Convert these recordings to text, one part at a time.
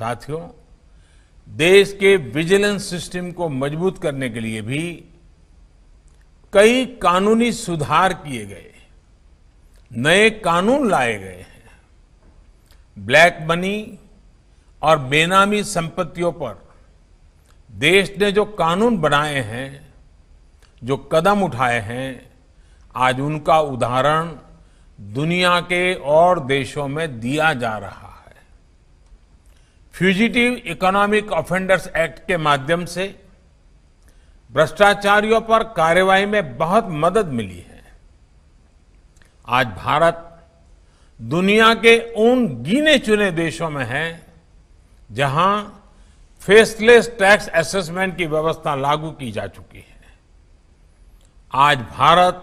साथियों देश के विजिलेंस सिस्टम को मजबूत करने के लिए भी कई कानूनी सुधार किए गए नए कानून लाए गए हैं ब्लैक मनी और बेनामी संपत्तियों पर देश ने जो कानून बनाए हैं जो कदम उठाए हैं आज उनका उदाहरण दुनिया के और देशों में दिया जा रहा फ्यूजिटिव इकोनॉमिक ऑफेंडर्स एक्ट के माध्यम से भ्रष्टाचारियों पर कार्रवाई में बहुत मदद मिली है आज भारत दुनिया के उन गिने चुने देशों में है जहां फेसलेस टैक्स असेसमेंट की व्यवस्था लागू की जा चुकी है आज भारत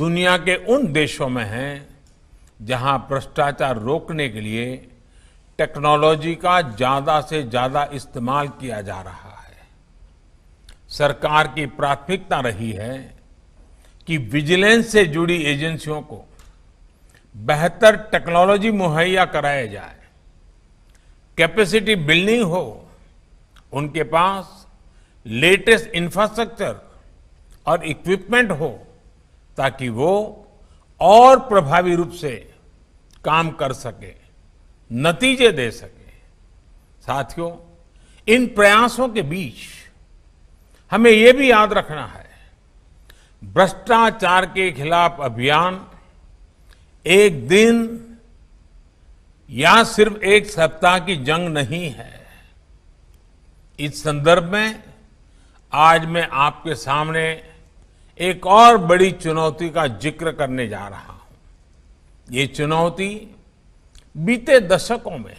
दुनिया के उन देशों में है जहां भ्रष्टाचार रोकने के लिए टेक्नोलॉजी का ज़्यादा से ज़्यादा इस्तेमाल किया जा रहा है सरकार की प्राथमिकता रही है कि विजिलेंस से जुड़ी एजेंसियों को बेहतर टेक्नोलॉजी मुहैया कराया जाए कैपेसिटी बिल्डिंग हो उनके पास लेटेस्ट इंफ्रास्ट्रक्चर और इक्विपमेंट हो ताकि वो और प्रभावी रूप से काम कर सके नतीजे दे सके साथियों इन प्रयासों के बीच हमें यह भी याद रखना है भ्रष्टाचार के खिलाफ अभियान एक दिन या सिर्फ एक सप्ताह की जंग नहीं है इस संदर्भ में आज मैं आपके सामने एक और बड़ी चुनौती का जिक्र करने जा रहा हूं ये चुनौती बीते दशकों में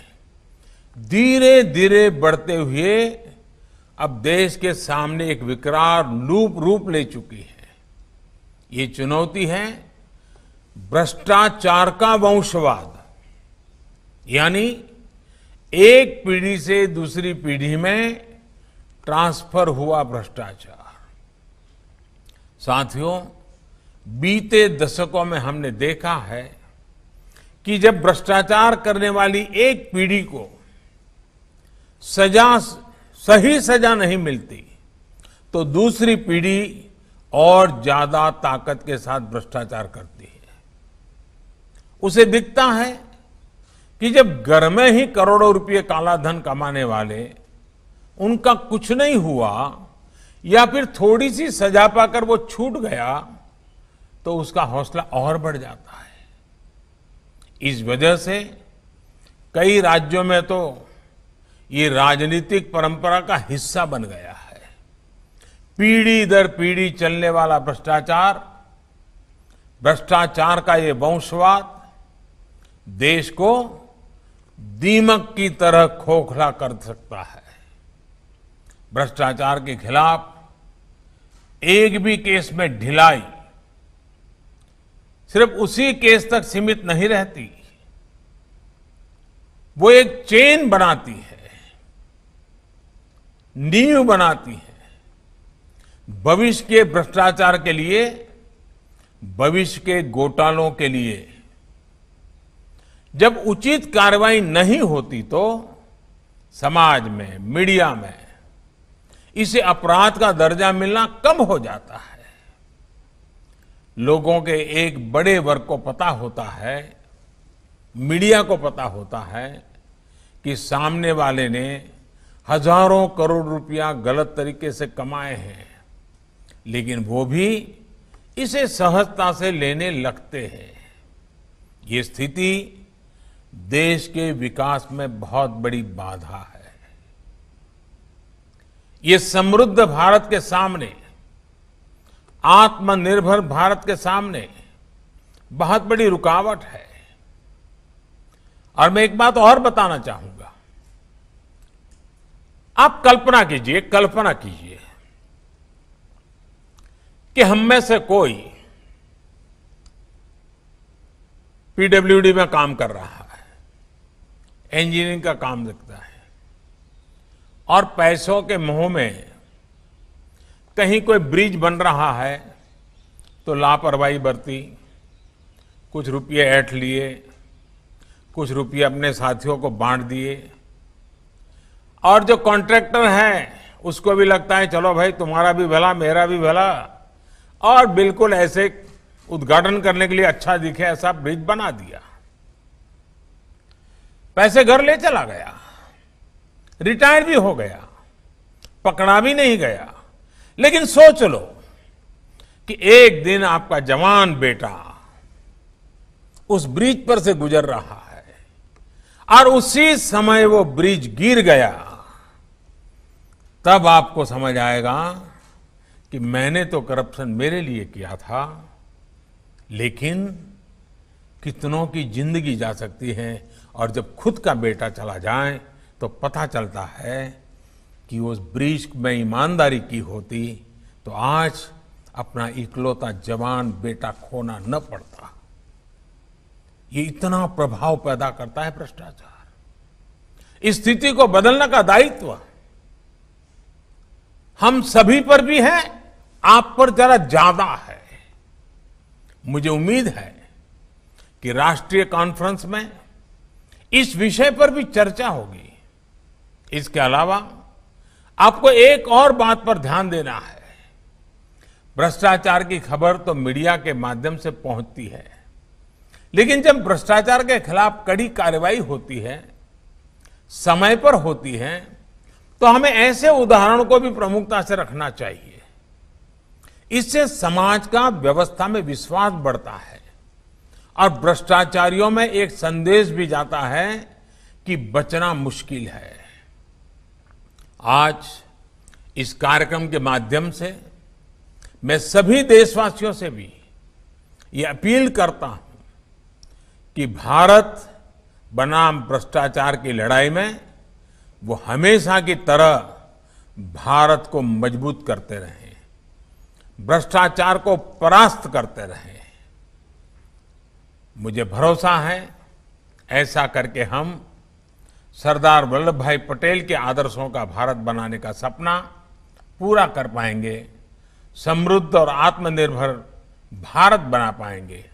धीरे धीरे बढ़ते हुए अब देश के सामने एक विकराल रूप रूप ले चुकी है ये चुनौती है भ्रष्टाचार का वंशवाद यानी एक पीढ़ी से दूसरी पीढ़ी में ट्रांसफर हुआ भ्रष्टाचार साथियों बीते दशकों में हमने देखा है कि जब भ्रष्टाचार करने वाली एक पीढ़ी को सजा सही सजा नहीं मिलती तो दूसरी पीढ़ी और ज्यादा ताकत के साथ भ्रष्टाचार करती है उसे दिखता है कि जब घर में ही करोड़ों रुपये काला धन कमाने वाले उनका कुछ नहीं हुआ या फिर थोड़ी सी सजा पाकर वो छूट गया तो उसका हौसला और बढ़ जाता है इस वजह से कई राज्यों में तो ये राजनीतिक परंपरा का हिस्सा बन गया है पीढ़ी दर पीढ़ी चलने वाला भ्रष्टाचार भ्रष्टाचार का ये वंशवाद देश को दीमक की तरह खोखला कर सकता है भ्रष्टाचार के खिलाफ एक भी केस में ढिलाई सिर्फ उसी केस तक सीमित नहीं रहती वो एक चेन बनाती है नींव बनाती है भविष्य के भ्रष्टाचार के लिए भविष्य के घोटालों के लिए जब उचित कार्रवाई नहीं होती तो समाज में मीडिया में इसे अपराध का दर्जा मिलना कम हो जाता है लोगों के एक बड़े वर्ग को पता होता है मीडिया को पता होता है कि सामने वाले ने हजारों करोड़ रुपया गलत तरीके से कमाए हैं लेकिन वो भी इसे सहजता से लेने लगते हैं ये स्थिति देश के विकास में बहुत बड़ी बाधा है ये समृद्ध भारत के सामने आत्मनिर्भर भारत के सामने बहुत बड़ी रुकावट है और मैं एक बात और बताना चाहूंगा आप कल्पना कीजिए कल्पना कीजिए कि हम में से कोई पीडब्ल्यूडी में काम कर रहा है इंजीनियरिंग का काम लगता है और पैसों के मुंह में कहीं कोई ब्रिज बन रहा है तो लापरवाही बरती कुछ रुपये ऐठ लिए कुछ रुपये अपने साथियों को बांट दिए और जो कॉन्ट्रैक्टर हैं उसको भी लगता है चलो भाई तुम्हारा भी भला मेरा भी भला और बिल्कुल ऐसे उद्घाटन करने के लिए अच्छा दिखे ऐसा ब्रिज बना दिया पैसे घर ले चला गया रिटायर भी हो गया पकड़ा भी नहीं गया लेकिन सोच लो कि एक दिन आपका जवान बेटा उस ब्रिज पर से गुजर रहा है और उसी समय वो ब्रिज गिर गया तब आपको समझ आएगा कि मैंने तो करप्शन मेरे लिए किया था लेकिन कितनों की जिंदगी जा सकती है और जब खुद का बेटा चला जाए तो पता चलता है कि उस ब्रिज में ईमानदारी की होती तो आज अपना इकलौता जवान बेटा खोना न पड़ता ये इतना प्रभाव पैदा करता है भ्रष्टाचार इस स्थिति को बदलने का दायित्व हम सभी पर भी है आप पर जरा ज्यादा है मुझे उम्मीद है कि राष्ट्रीय कॉन्फ्रेंस में इस विषय पर भी चर्चा होगी इसके अलावा आपको एक और बात पर ध्यान देना है भ्रष्टाचार की खबर तो मीडिया के माध्यम से पहुंचती है लेकिन जब भ्रष्टाचार के खिलाफ कड़ी कार्रवाई होती है समय पर होती है तो हमें ऐसे उदाहरणों को भी प्रमुखता से रखना चाहिए इससे समाज का व्यवस्था में विश्वास बढ़ता है और भ्रष्टाचारियों में एक संदेश भी जाता है कि बचना मुश्किल है आज इस कार्यक्रम के माध्यम से मैं सभी देशवासियों से भी ये अपील करता हूं कि भारत बनाम भ्रष्टाचार की लड़ाई में वो हमेशा की तरह भारत को मजबूत करते रहें भ्रष्टाचार को परास्त करते रहें मुझे भरोसा है ऐसा करके हम सरदार वल्लभ भाई पटेल के आदर्शों का भारत बनाने का सपना पूरा कर पाएंगे समृद्ध और आत्मनिर्भर भारत बना पाएंगे